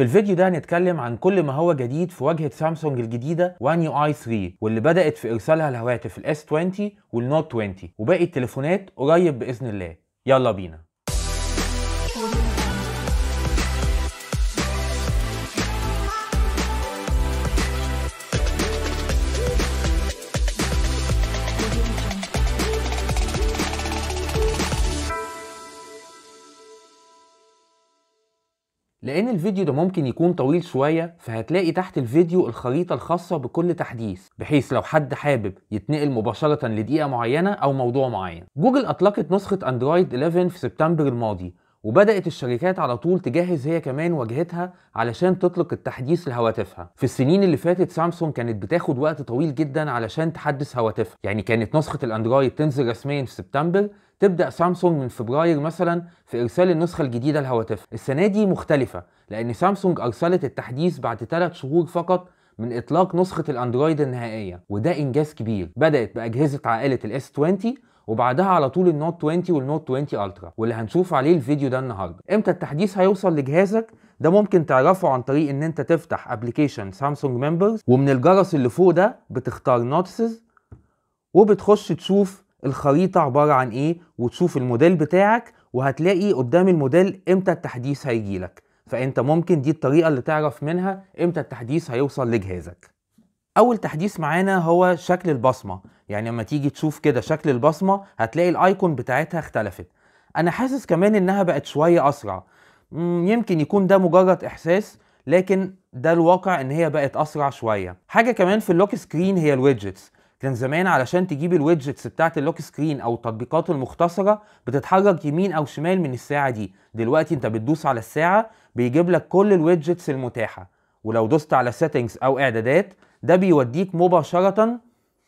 في الفيديو ده هنتكلم عن كل ما هو جديد في واجهه سامسونج الجديده وان يو اي 3 واللي بدات في ارسالها لهواتف الاس 20 والنوت 20 وباقي التليفونات قريب باذن الله يلا بينا لان الفيديو ده ممكن يكون طويل شوية فهتلاقي تحت الفيديو الخريطة الخاصة بكل تحديث بحيث لو حد حابب يتنقل مباشرة لدقيقة معينة او موضوع معين جوجل اطلقت نسخة اندرويد 11 في سبتمبر الماضي وبدات الشركات على طول تجهز هي كمان واجهتها علشان تطلق التحديث لهواتفها في السنين اللي فاتت سامسونج كانت بتاخد وقت طويل جدا علشان تحدث هواتفها يعني كانت نسخه الاندرويد تنزل رسميا في سبتمبر تبدا سامسونج من فبراير مثلا في ارسال النسخه الجديده لهواتفها السنه دي مختلفه لان سامسونج ارسلت التحديث بعد 3 شهور فقط من اطلاق نسخه الاندرويد النهائيه وده انجاز كبير بدات باجهزه عائله الاس 20 وبعدها على طول النوت 20 والنوت 20 الترا واللي هنشوف عليه الفيديو ده النهارده امتى التحديث هيوصل لجهازك ده ممكن تعرفه عن طريق ان انت تفتح ابلكيشن سامسونج ممبرز ومن الجرس اللي فوق ده بتختار نوتسز وبتخش تشوف الخريطه عباره عن ايه وتشوف الموديل بتاعك وهتلاقي قدام الموديل امتى التحديث هيجيلك فانت ممكن دي الطريقه اللي تعرف منها امتى التحديث هيوصل لجهازك اول تحديث معانا هو شكل البصمه يعني لما تيجي تشوف كده شكل البصمه هتلاقي الايكون بتاعتها اختلفت انا حاسس كمان انها بقت شويه اسرع يمكن يكون ده مجرد احساس لكن ده الواقع ان هي بقت اسرع شويه حاجه كمان في اللوك سكرين هي الويدجتس كان زمان علشان تجيب الويدجتس بتاعت اللوك سكرين او التطبيقات المختصره بتتحرك يمين او شمال من الساعه دي دلوقتي انت بتدوس على الساعه بيجيب لك كل الويدجتس المتاحه ولو دوست على سيتنجز او اعدادات ده بيوديك مباشره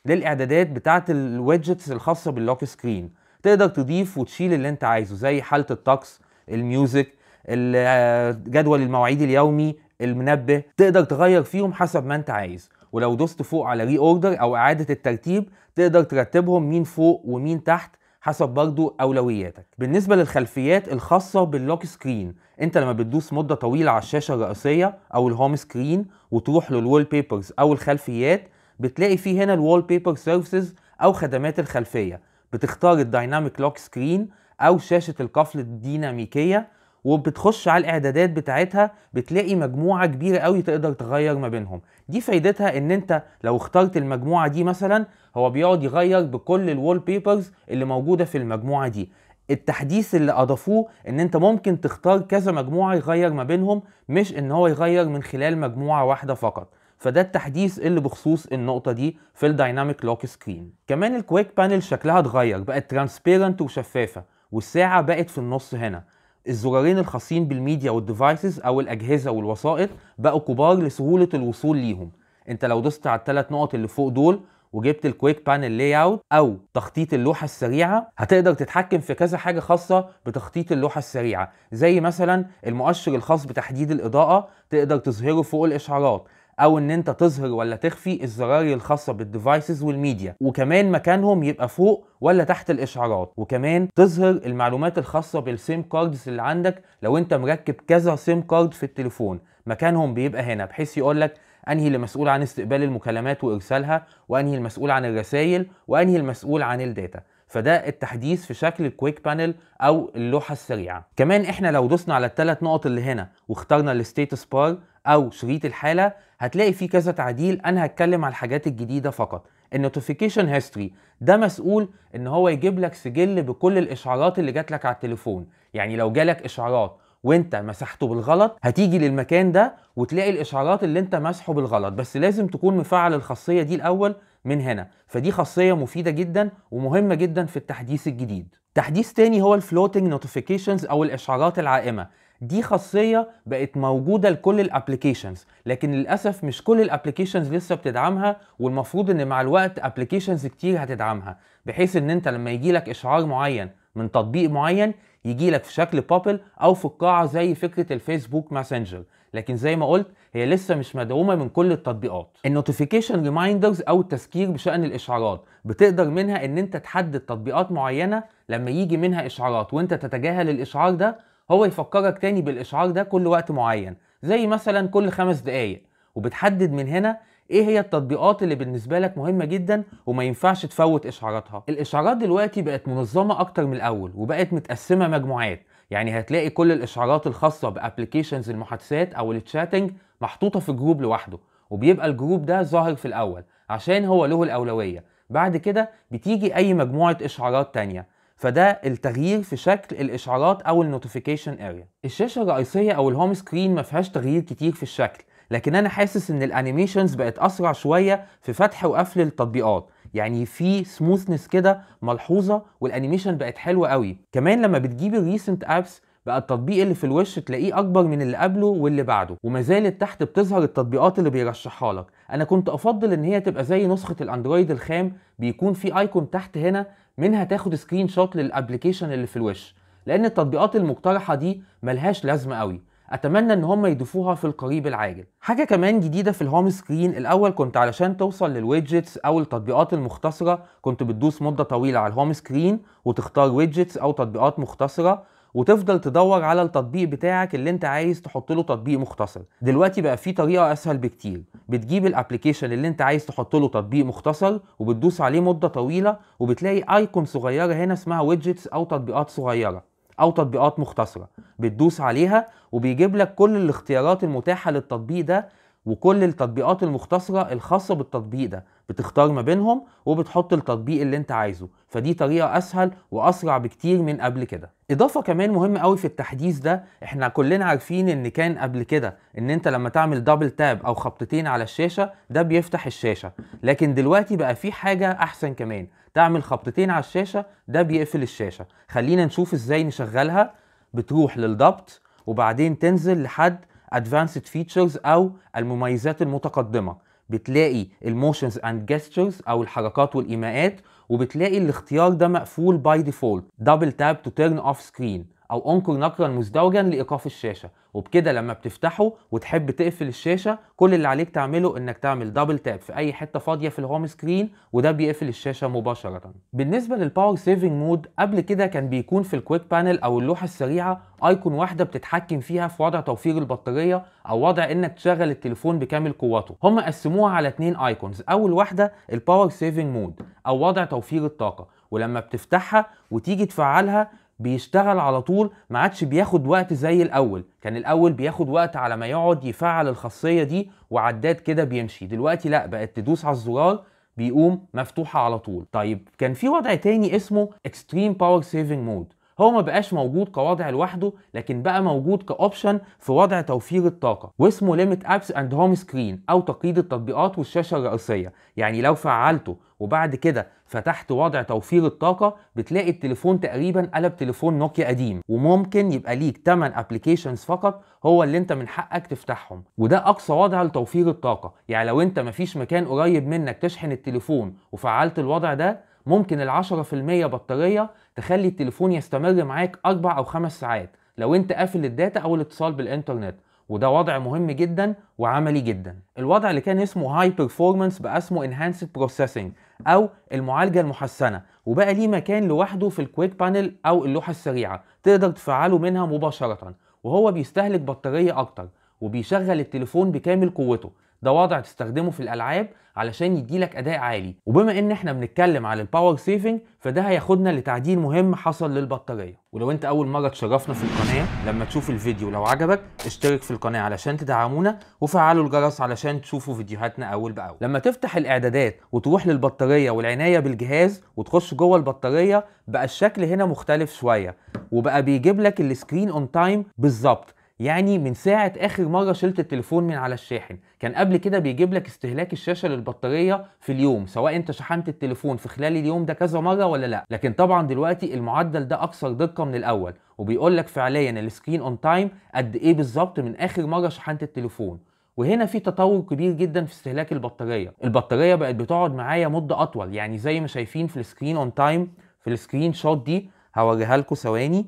للاعدادات بتاعه الويدجتس الخاصه باللوك سكرين تقدر تضيف وتشيل اللي انت عايزه زي حاله الطقس الميوزك آه، جدول المواعيد اليومي المنبه تقدر تغير فيهم حسب ما انت عايز ولو دوست فوق على ري اوردر او اعاده الترتيب تقدر ترتبهم مين فوق ومين تحت حسب برضو اولوياتك بالنسبه للخلفيات الخاصه باللوك سكرين انت لما بتدوس مده طويله على الشاشه الرئيسيه او الهوم سكرين وتروح للوول بيبرز او الخلفيات بتلاقي فيه هنا الوول بيبر سيرفيسز او خدمات الخلفيه بتختار الدايناميك لوك سكرين او شاشه القفل الديناميكيه وبتخش على الاعدادات بتاعتها بتلاقي مجموعه كبيره قوي تقدر تغير ما بينهم دي فايدتها ان انت لو اخترت المجموعه دي مثلا هو بيقعد يغير بكل الوول بيبرز اللي موجوده في المجموعه دي التحديث اللي اضافوه ان انت ممكن تختار كذا مجموعه يغير ما بينهم مش ان هو يغير من خلال مجموعه واحده فقط فده التحديث اللي بخصوص النقطة دي في الدايناميك لوك سكرين كمان الكويك بانل شكلها اتغير بقت ترانسبيرنت وشفافة والساعة بقت في النص هنا الزرارين الخاصين بالميديا والديفايسز او الاجهزه والوسائط بقوا كبار لسهوله الوصول ليهم انت لو دوست على الثلاث نقط اللي فوق دول وجبت الكويك بانل لاي اوت او تخطيط اللوحه السريعه هتقدر تتحكم في كذا حاجه خاصه بتخطيط اللوحه السريعه زي مثلا المؤشر الخاص بتحديد الاضاءه تقدر تظهره فوق الاشعارات او ان انت تظهر ولا تخفي الزراير الخاصه بالديفايسز والميديا وكمان مكانهم يبقى فوق ولا تحت الاشعارات وكمان تظهر المعلومات الخاصه بالسيم كاردز اللي عندك لو انت مركب كذا سيم كارد في التليفون مكانهم بيبقى هنا بحيث يقول لك انهي اللي مسؤول عن استقبال المكالمات وارسالها وانهي المسؤول عن الرسائل وانهي المسؤول عن الداتا فده التحديث في شكل الكويك بانل او اللوحه السريعه كمان احنا لو دوسنا على الثلاث نقط اللي هنا واخترنا الستيتس بار او شريط الحاله هتلاقي فيه كذا تعديل انا هتكلم على الحاجات الجديده فقط النوتيفيكيشن هيستوري ده مسؤول ان هو يجيب لك سجل بكل الاشعارات اللي جات لك على التليفون يعني لو جالك اشعارات وانت مسحته بالغلط هتيجي للمكان ده وتلاقي الاشعارات اللي انت مسحه بالغلط بس لازم تكون مفعل الخاصيه دي الاول من هنا فدي خاصيه مفيده جدا ومهمه جدا في التحديث الجديد تحديث تاني هو الفلوتنج نوتيفيكيشنز او الاشعارات العائمه دي خاصيه بقت موجوده لكل الابلكيشنز لكن للاسف مش كل الابلكيشنز لسه بتدعمها والمفروض ان مع الوقت ابلكيشنز كتير هتدعمها بحيث ان انت لما يجي لك اشعار معين من تطبيق معين يجي لك في شكل بابل او في القاعه زي فكره الفيسبوك ماسنجر لكن زي ما قلت هي لسه مش مدعومه من كل التطبيقات النوتيفيكيشن ريمايندرز او التذكير بشان الاشعارات بتقدر منها ان انت تحدد تطبيقات معينه لما يجي منها اشعارات وانت تتجاهل الاشعار ده هو يفكرك تاني بالاشعار ده كل وقت معين زي مثلا كل خمس دقايق وبتحدد من هنا ايه هي التطبيقات اللي بالنسبه لك مهمه جدا وما ينفعش تفوت اشعاراتها الاشعارات دلوقتي بقت منظمه اكتر من الاول وبقت متقسمه مجموعات يعني هتلاقي كل الاشعارات الخاصه بابلكيشنز المحادثات او التشاتنج محطوطه في جروب لوحده وبيبقى الجروب ده ظاهر في الاول عشان هو له الاولويه بعد كده بتيجي اي مجموعه اشعارات تانية فده التغيير في شكل الاشعارات او النوتيفيكيشن اريا الشاشه الرئيسيه او الهوم سكرين ما فيهاش تغيير كتير في الشكل لكن انا حاسس ان الانيميشنز بقت اسرع شويه في فتح وقفل التطبيقات يعني في سموثنس كده ملحوظه والانيميشن بقت حلوه قوي كمان لما بتجيب الريسنت ابس بقى التطبيق اللي في الوش تلاقيه اكبر من اللي قبله واللي بعده وما زالت تحت بتظهر التطبيقات اللي بيرشحها لك انا كنت افضل ان هي تبقى زي نسخه الاندرويد الخام بيكون في ايكون تحت هنا منها تاخد سكرين شوت للابلكيشن اللي في الوش لان التطبيقات المقترحه دي ملهاش لازمه قوي اتمنى ان هم يضيفوها في القريب العاجل حاجه كمان جديده في الهوم سكرين الاول كنت علشان توصل للويدجتس او التطبيقات المختصره كنت بتدوس مده طويله على الهوم سكرين وتختار ويدجتس او تطبيقات مختصره وتفضل تدور على التطبيق بتاعك اللي انت عايز تحط له تطبيق مختصر دلوقتي بقى في طريقه اسهل بكتير بتجيب الابلكيشن اللي انت عايز تحط له تطبيق مختصر وبتدوس عليه مده طويله وبتلاقي ايكون صغيره هنا اسمها ويدجتس او تطبيقات صغيره او تطبيقات مختصره بتدوس عليها وبيجيب لك كل الاختيارات المتاحه للتطبيق ده وكل التطبيقات المختصرة الخاصة بالتطبيق ده بتختار ما بينهم وبتحط التطبيق اللي انت عايزه فدي طريقة اسهل واسرع بكتير من قبل كده اضافة كمان مهمة قوي في التحديث ده احنا كلنا عارفين ان كان قبل كده ان انت لما تعمل دبل تاب او خبطتين على الشاشة ده بيفتح الشاشة لكن دلوقتي بقى في حاجة احسن كمان تعمل خبطتين على الشاشة ده بيقفل الشاشة خلينا نشوف ازاي نشغلها بتروح للضبط وبعدين تنزل لحد advanced features او المميزات المتقدمه بتلاقي الموشنز اند جستشرز او الحركات والايماءات وبتلاقي الاختيار ده مقفول باي ديفولت دبل تاب تو تيرن اوف سكرين او انكر نقرا مزدوجا لايقاف الشاشه وبكده لما بتفتحه وتحب تقفل الشاشه كل اللي عليك تعمله انك تعمل دبل تاب في اي حته فاضيه في الهوم سكرين وده بيقفل الشاشه مباشره بالنسبه للباور سيفنج مود قبل كده كان بيكون في الكويك بانل او اللوحه السريعه ايكون واحده بتتحكم فيها في وضع توفير البطاريه او وضع انك تشغل التليفون بكامل قوته هم قسموها على اثنين ايكونز اول واحده الباور سيفنج مود او وضع توفير الطاقه ولما بتفتحها وتيجي تفعلها بيشتغل على طول ما عادش بياخد وقت زي الاول كان الاول بياخد وقت على ما يقعد يفعل الخاصيه دي وعداد كده بيمشي دلوقتي لا بقت تدوس على الزرار بيقوم مفتوحه على طول طيب كان في وضع تاني اسمه اكستريم باور سيفنج مود هو ما بقاش موجود كوضع لوحده لكن بقى موجود كاوبشن في وضع توفير الطاقه واسمه ليميت ابس اند هوم سكرين او تقييد التطبيقات والشاشه الرئيسيه يعني لو فعلته وبعد كده فتحت وضع توفير الطاقه بتلاقي التليفون تقريبا قلب تليفون نوكيا قديم وممكن يبقى ليك 8 ابلكيشنز فقط هو اللي انت من حقك تفتحهم وده اقصى وضع لتوفير الطاقه يعني لو انت مفيش مكان قريب منك تشحن التليفون وفعلت الوضع ده ممكن ال 10% بطاريه تخلي التليفون يستمر معاك اربع او خمس ساعات لو انت قافل الداتا او الاتصال بالانترنت وده وضع مهم جدا وعملي جدا الوضع اللي كان اسمه هاي بيرفورمانس بقى اسمه انهانسد بروسيسنج او المعالجه المحسنه وبقى ليه مكان لوحده في الكويك بانل او اللوحه السريعه تقدر تفعله منها مباشره وهو بيستهلك بطاريه اكتر وبيشغل التليفون بكامل قوته ده وضع تستخدمه في الالعاب علشان يديلك اداء عالي وبما ان احنا بنتكلم على الباور سيفنج فده هياخدنا لتعديل مهم حصل للبطاريه ولو انت اول مره تشرفنا في القناه لما تشوف الفيديو لو عجبك اشترك في القناه علشان تدعمونا وفعلوا الجرس علشان تشوفوا فيديوهاتنا اول باول لما تفتح الاعدادات وتروح للبطاريه والعنايه بالجهاز وتخش جوه البطاريه بقى الشكل هنا مختلف شويه وبقى بيجيب لك السكرين اون تايم بالظبط يعني من ساعة آخر مرة شلت التليفون من على الشاحن كان قبل كده بيجيب لك استهلاك الشاشة للبطارية في اليوم سواء انت شحنت التليفون في خلال اليوم ده كذا مرة ولا لا لكن طبعا دلوقتي المعدل ده أكثر دقة من الأول وبيقول لك فعليا السكرين اون تايم قد ايه بالظبط من آخر مرة شحنت التليفون وهنا في تطور كبير جدا في استهلاك البطاريه البطاريه بقت بتقعد معايا مده اطول يعني زي ما شايفين في السكرين اون تايم في السكرين شوت دي هوريها لكم ثواني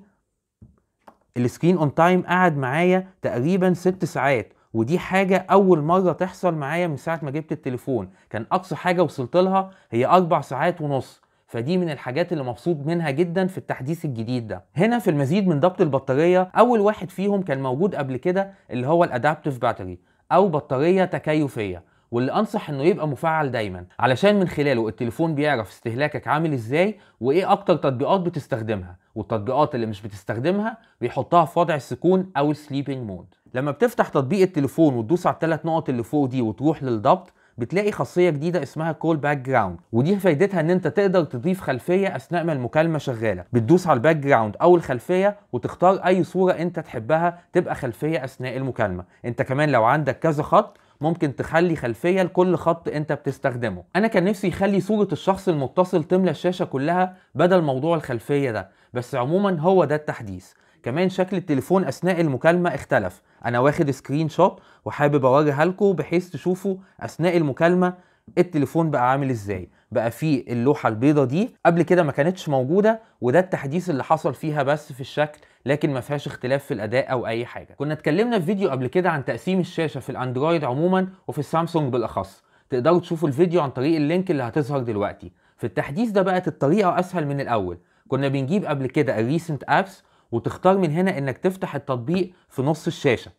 السكرين اون تايم قعد معايا تقريبا ست ساعات ودي حاجة أول مرة تحصل معايا من ساعة ما جبت التليفون كان أقصى حاجة وصلت لها هي أربع ساعات ونص فدي من الحاجات اللي مبسوط منها جدا في التحديث الجديد ده هنا في المزيد من ضبط البطارية أول واحد فيهم كان موجود قبل كده اللي هو الأدابتف باتري أو بطارية تكيفية واللي انصح انه يبقى مفعل دايما علشان من خلاله التليفون بيعرف استهلاكك عامل ازاي وايه اكتر تطبيقات بتستخدمها والتطبيقات اللي مش بتستخدمها بيحطها في وضع السكون او السليبنج مود لما بتفتح تطبيق التليفون وتدوس على الثلاث نقط اللي فوق دي وتروح للضبط بتلاقي خاصيه جديده اسمها كول باك جراوند ودي فايدتها ان انت تقدر تضيف خلفيه اثناء ما المكالمه شغاله بتدوس على الباك جراوند او الخلفيه وتختار اي صوره انت تحبها تبقى خلفيه اثناء المكالمه انت كمان لو عندك كذا خط ممكن تخلي خلفيه لكل خط انت بتستخدمه انا كان نفسي يخلي صوره الشخص المتصل تملى الشاشه كلها بدل موضوع الخلفيه ده بس عموما هو ده التحديث كمان شكل التليفون اثناء المكالمه اختلف انا واخد سكرين شوت وحابب اوريها لكم بحيث تشوفوا اثناء المكالمه التليفون بقى عامل ازاي بقى فيه اللوحه البيضه دي قبل كده ما كانتش موجوده وده التحديث اللي حصل فيها بس في الشكل لكن ما فيهاش اختلاف في الاداء او اي حاجه كنا اتكلمنا في فيديو قبل كده عن تقسيم الشاشه في الاندرويد عموما وفي السامسونج بالاخص تقدروا تشوفوا الفيديو عن طريق اللينك اللي هتظهر دلوقتي في التحديث ده بقت الطريقه اسهل من الاول كنا بنجيب قبل كده الريسنت ابس وتختار من هنا انك تفتح التطبيق في نص الشاشه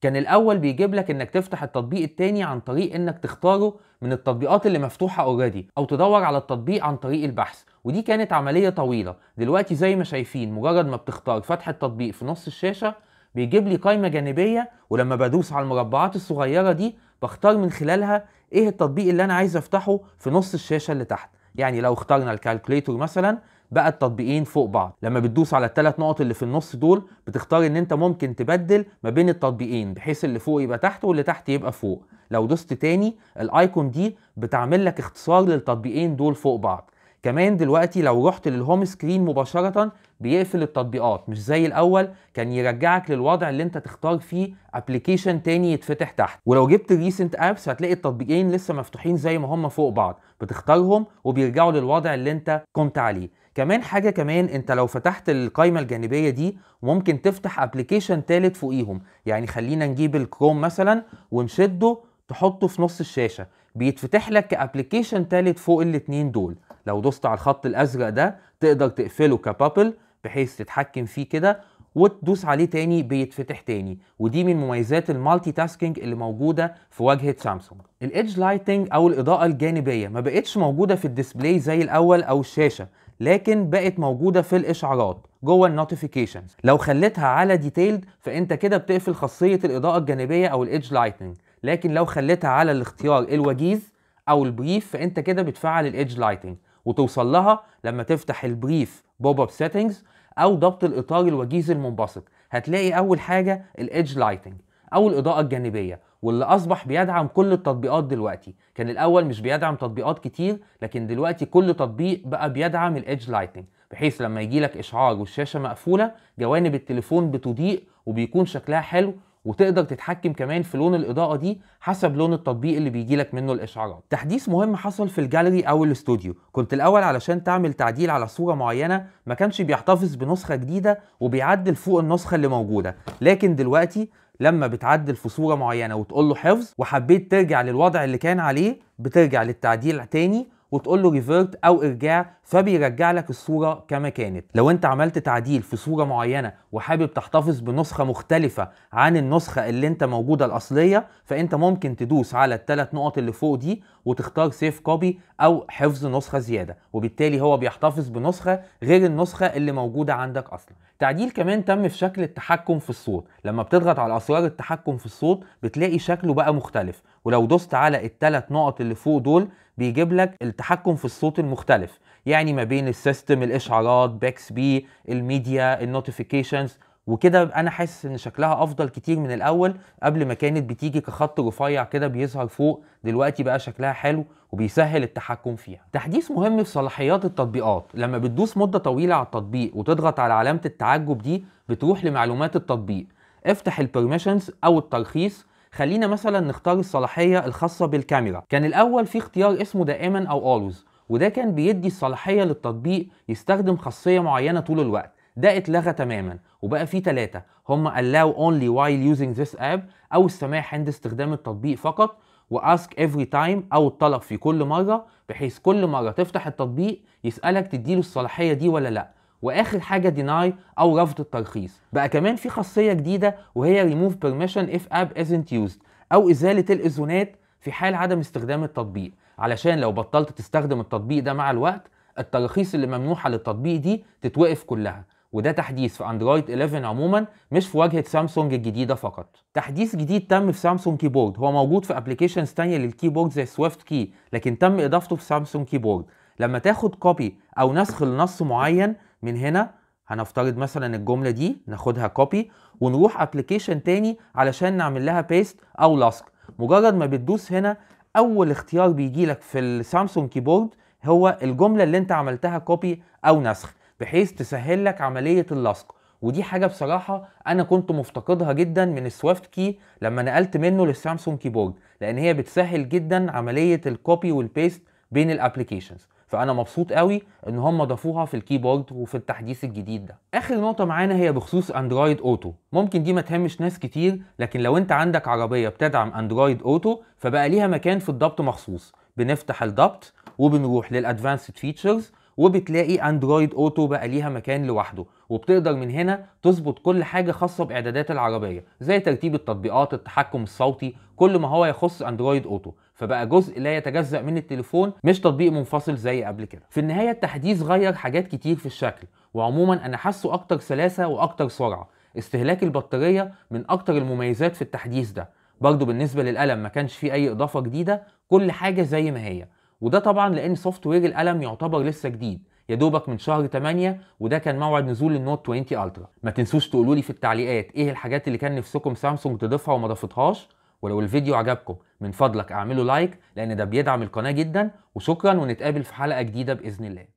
كان الاول بيجيب لك انك تفتح التطبيق الثاني عن طريق انك تختاره من التطبيقات اللي مفتوحه اوريدي او تدور على التطبيق عن طريق البحث ودي كانت عمليه طويله دلوقتي زي ما شايفين مجرد ما بتختار فتح التطبيق في نص الشاشه بيجيب لي قائمه جانبيه ولما بدوس على المربعات الصغيره دي بختار من خلالها ايه التطبيق اللي انا عايز افتحه في نص الشاشه اللي تحت يعني لو اخترنا الكالكوليتور مثلا بقى التطبيقين فوق بعض لما بتدوس على الثلاث نقط اللي في النص دول بتختار ان انت ممكن تبدل ما بين التطبيقين بحيث اللي فوق يبقى تحت واللي تحت يبقى فوق لو دوست تاني الايكون دي بتعمل لك اختصار للتطبيقين دول فوق بعض كمان دلوقتي لو رحت للهوم سكرين مباشرة بيقفل التطبيقات مش زي الاول كان يرجعك للوضع اللي انت تختار فيه ابلكيشن تاني يتفتح تحت ولو جبت الريسنت ابس هتلاقي التطبيقين لسه مفتوحين زي ما هم فوق بعض بتختارهم وبيرجعوا للوضع اللي انت كنت عليه كمان حاجه كمان انت لو فتحت القائمه الجانبيه دي ممكن تفتح ابلكيشن تالت فوقيهم يعني خلينا نجيب الكروم مثلا ونشده تحطه في نص الشاشه بيتفتح لك كابلكيشن تالت فوق الاتنين دول لو دوست على الخط الازرق ده تقدر تقفله كبابل بحيث تتحكم فيه كده وتدوس عليه تاني بيتفتح تاني ودي من مميزات المالتي تاسكينج اللي موجوده في واجهه سامسونج الايدج لايتنج او الاضاءه الجانبيه ما بقتش موجوده في الديسبلاي زي الاول او الشاشه لكن بقت موجوده في الاشعارات جوه النوتيفيكيشنز لو خليتها على ديتيلد فانت كده بتقفل خاصيه الاضاءه الجانبيه او الايدج لايتنج لكن لو خليتها على الاختيار الوجيز او البريف فانت كده بتفعل الايدج لايتنج وتوصل لها لما تفتح البريف بوب اب سيتنجز او ضبط الاطار الوجيز المنبسط هتلاقي اول حاجه الايدج لايتنج او الاضاءه الجانبيه واللي اصبح بيدعم كل التطبيقات دلوقتي كان الاول مش بيدعم تطبيقات كتير لكن دلوقتي كل تطبيق بقى بيدعم الايدج لايتنج بحيث لما يجي لك اشعار والشاشه مقفوله جوانب التليفون بتضيء وبيكون شكلها حلو وتقدر تتحكم كمان في لون الاضاءه دي حسب لون التطبيق اللي بيجي لك منه الاشعارات تحديث مهم حصل في الجاليري او الاستوديو كنت الاول علشان تعمل تعديل على صوره معينه ما كانش بيحتفظ بنسخه جديده وبيعدل فوق النسخه اللي موجوده لكن دلوقتي لما بتعدل في صوره معينه وتقول له حفظ وحبيت ترجع للوضع اللي كان عليه بترجع للتعديل تاني وتقول له ريفيرت او ارجع فبيرجع لك الصوره كما كانت لو انت عملت تعديل في صوره معينه وحابب تحتفظ بنسخه مختلفه عن النسخه اللي انت موجوده الاصليه فانت ممكن تدوس على الثلاث نقط اللي فوق دي وتختار سيف كوبي او حفظ نسخه زياده وبالتالي هو بيحتفظ بنسخه غير النسخه اللي موجوده عندك اصلا تعديل كمان تم في شكل التحكم في الصوت لما بتضغط على اسرار التحكم في الصوت بتلاقي شكله بقى مختلف ولو دوست على الثلاث نقط اللي فوق دول بيجيب لك التحكم في الصوت المختلف يعني ما بين السيستم الاشعارات باكس بي الميديا النوتيفيكيشنز وكده انا حاسس ان شكلها افضل كتير من الاول قبل ما كانت بتيجي كخط رفيع كده بيظهر فوق دلوقتي بقى شكلها حلو وبيسهل التحكم فيها تحديث مهم في صلاحيات التطبيقات لما بتدوس مده طويله على التطبيق وتضغط على علامه التعجب دي بتروح لمعلومات التطبيق افتح البرميشنز او الترخيص خلينا مثلا نختار الصلاحيه الخاصه بالكاميرا كان الاول في اختيار اسمه دائما او اولوز وده كان بيدي الصلاحيه للتطبيق يستخدم خاصيه معينه طول الوقت ده اتلغى تماما وبقى فيه ثلاثة هم allow only while using this app أو السماح عند استخدام التطبيق فقط و ask every time أو الطلب في كل مرة بحيث كل مرة تفتح التطبيق يسألك تديله الصلاحية دي ولا لأ واخر حاجه ديناي او رفض الترخيص بقى كمان في خاصيه جديده وهي ريموف بيرميشن اف اب ازنت يوزد او ازاله الاذونات في حال عدم استخدام التطبيق علشان لو بطلت تستخدم التطبيق ده مع الوقت التراخيص اللي ممنوحه للتطبيق دي تتوقف كلها وده تحديث في اندرويد 11 عموما مش في واجهه سامسونج الجديده فقط تحديث جديد تم في سامسونج كيبورد هو موجود في ابلكيشنز تانية للكيبورد زي سويفت كي لكن تم اضافته في سامسونج كيبورد لما تاخد كوبي او نسخ لنص معين من هنا هنفترض مثلا الجمله دي ناخدها كوبي ونروح ابلكيشن تاني علشان نعمل لها بيست او لاسك مجرد ما بتدوس هنا اول اختيار بيجي لك في السامسونج كيبورد هو الجمله اللي انت عملتها كوبي او نسخ بحيث تسهل لك عمليه اللصق ودي حاجه بصراحه انا كنت مفتقدها جدا من السويفت كي لما نقلت منه للسامسونج كيبورد لان هي بتسهل جدا عمليه الكوبي والبيست بين الابلكيشنز فانا مبسوط قوي ان هم ضافوها في الكيبورد وفي التحديث الجديد ده اخر نقطه معانا هي بخصوص اندرويد اوتو ممكن دي ما تهمش ناس كتير لكن لو انت عندك عربيه بتدعم اندرويد اوتو فبقى ليها مكان في الضبط مخصوص بنفتح الضبط وبنروح للادفانسد فيتشرز وبتلاقي اندرويد اوتو بقى ليها مكان لوحده وبتقدر من هنا تظبط كل حاجه خاصه باعدادات العربيه زي ترتيب التطبيقات التحكم الصوتي كل ما هو يخص اندرويد اوتو فبقى جزء لا يتجزا من التليفون مش تطبيق منفصل زي قبل كده في النهايه التحديث غير حاجات كتير في الشكل وعموما انا حاسه اكتر سلاسه واكتر سرعه استهلاك البطاريه من اكتر المميزات في التحديث ده برضه بالنسبه للقلم ما كانش فيه اي اضافه جديده كل حاجه زي ما هي وده طبعا لان سوفت وير القلم يعتبر لسه جديد يا دوبك من شهر 8 وده كان موعد نزول النوت 20 الترا ما تنسوش تقولوا لي في التعليقات ايه الحاجات اللي كان نفسكم سامسونج تضيفها وما ضافتهاش ولو الفيديو عجبكم من فضلك اعملوا لايك لان ده بيدعم القناه جدا وشكرا ونتقابل في حلقه جديده باذن الله